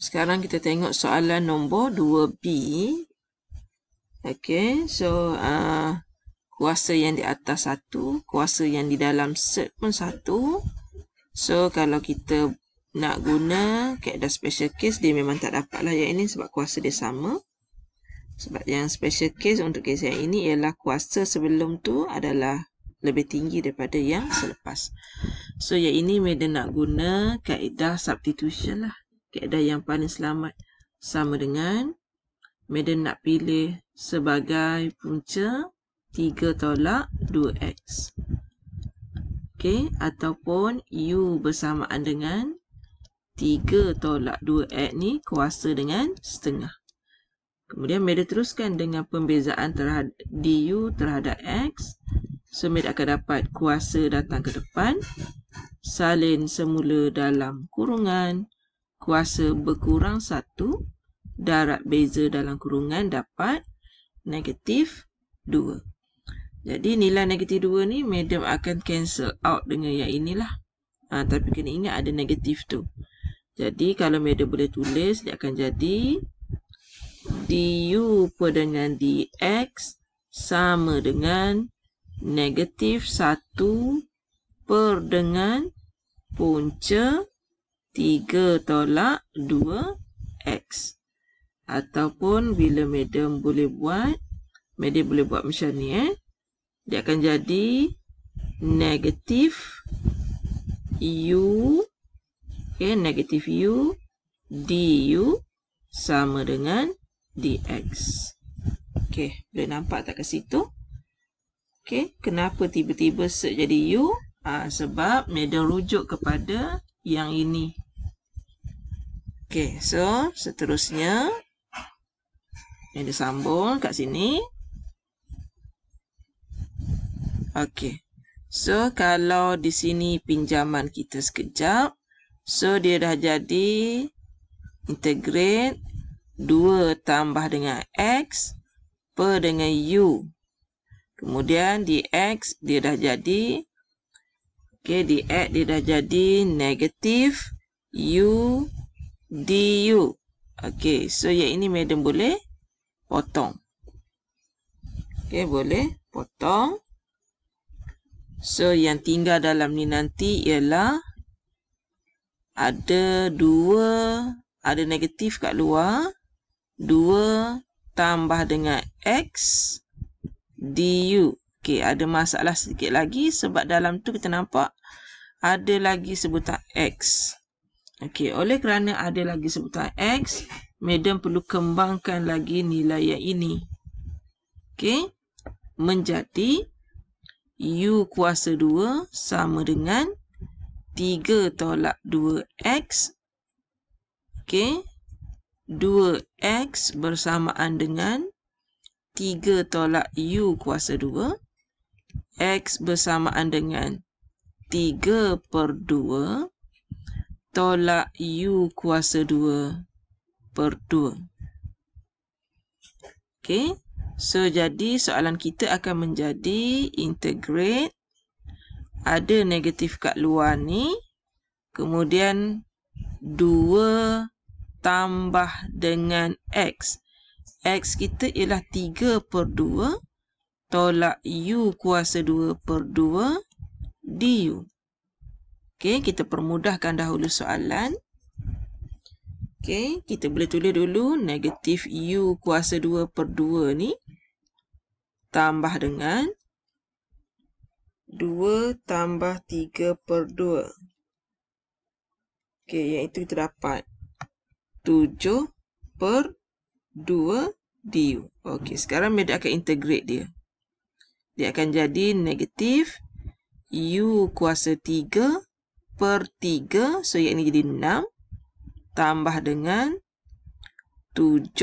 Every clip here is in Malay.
Sekarang kita tengok soalan nombor 2B. Okay, so uh, kuasa yang di atas satu, kuasa yang di dalam set pun satu, So kalau kita nak guna keadaan special case, dia memang tak dapat lah yang ini sebab kuasa dia sama. Sebab yang special case untuk kes yang ini ialah kuasa sebelum tu adalah lebih tinggi daripada yang selepas. So yang ini Medan nak guna kaedah substitution lah keadaan yang paling selamat sama dengan Madam nak pilih sebagai punca 3 tolak 2x. Okey, ataupun u bersamaan dengan 3 tolak 2x ni kuasa dengan setengah. Kemudian Madam teruskan dengan pembezaan terhadap du terhadap x. So, Madam akan dapat kuasa datang ke depan. Salin semula dalam kurungan kuasa berkurang 1 darab beza dalam kurungan dapat negatif 2. Jadi nilai negatif 2 ni medium akan cancel out dengan yang inilah. Ha, tapi kena ingat ada negatif tu. Jadi kalau medium boleh tulis dia akan jadi du per dengan dx sama dengan negatif 1 per dengan punca negatif. 3 tolak 2x. Ataupun bila madam boleh buat, madam boleh buat macam ni eh. Dia akan jadi negatif u, okay, negatif u du sama dengan dx. Okay, boleh nampak tak ke situ? Okay, kenapa tiba-tiba set jadi u? Ha, sebab madam rujuk kepada yang ini. Okay, so seterusnya ini disambung kat sini. Okay, so kalau di sini pinjaman kita sekejap, so dia dah jadi integrate 2 tambah dengan x per dengan u. Kemudian di x dia dah jadi Okey, di add dia dah jadi negatif U DU. Okey, so yang ini madam boleh potong. Okey, boleh potong. So yang tinggal dalam ni nanti ialah ada dua, ada negatif kat luar. Dua tambah dengan X DU. Okey. Okey, ada masalah sedikit lagi sebab dalam tu kita nampak ada lagi sebutan X. Okey, oleh kerana ada lagi sebutan X, medium perlu kembangkan lagi nilai yang ini. Okey, menjadi U kuasa 2 sama dengan 3 tolak 2X. Okey, 2X bersamaan dengan 3 tolak U kuasa 2. X bersamaan dengan 3 per 2 tolak U kuasa 2 per 2. Okay. So, jadi soalan kita akan menjadi integrate. Ada negatif kat luar ni. Kemudian 2 tambah dengan X. X kita ialah 3 per 2 tolak u kuasa 2 per 2 du. Okey, kita permudahkan dahulu soalan. Okey, kita boleh tulis dulu negatif u kuasa 2 per 2 ni tambah dengan 2 tambah 3 per 2. Okey, yang itu kita dapat 7 per 2 du. Okey, sekarang media akan integrate dia. Dia akan jadi negatif U kuasa 3 per 3. So, yang ini jadi 6. Tambah dengan 7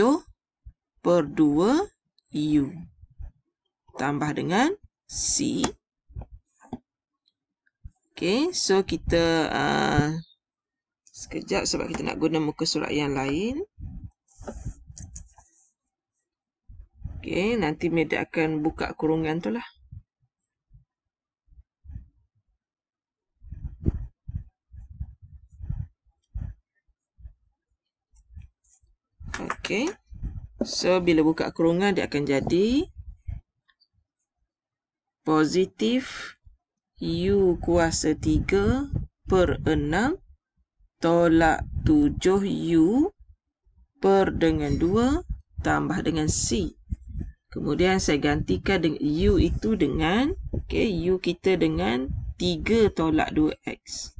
per 2 U. Tambah dengan C. Okay, so kita... Uh, sekejap sebab kita nak guna muka surat yang lain. Okay, nanti media akan buka kurungan tu lah. Okay. So, bila buka kurungan, dia akan jadi positif U kuasa 3 per 6 tolak 7 U per dengan 2 tambah dengan C Kemudian saya gantikan dengan U itu dengan okay, U kita dengan 3 tolak 2X.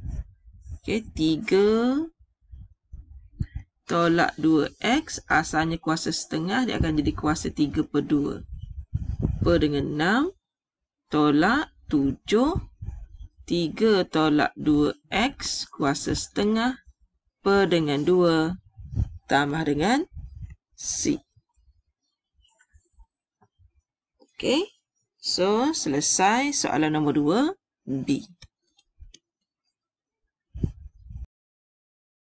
Okay, 3 tolak 2X asalnya kuasa setengah dia akan jadi kuasa 3 per 2. Per dengan 6 tolak 7 3 tolak 2X kuasa setengah per dengan 2 tambah dengan C. Okay. So, selesai soalan nombor 2 B.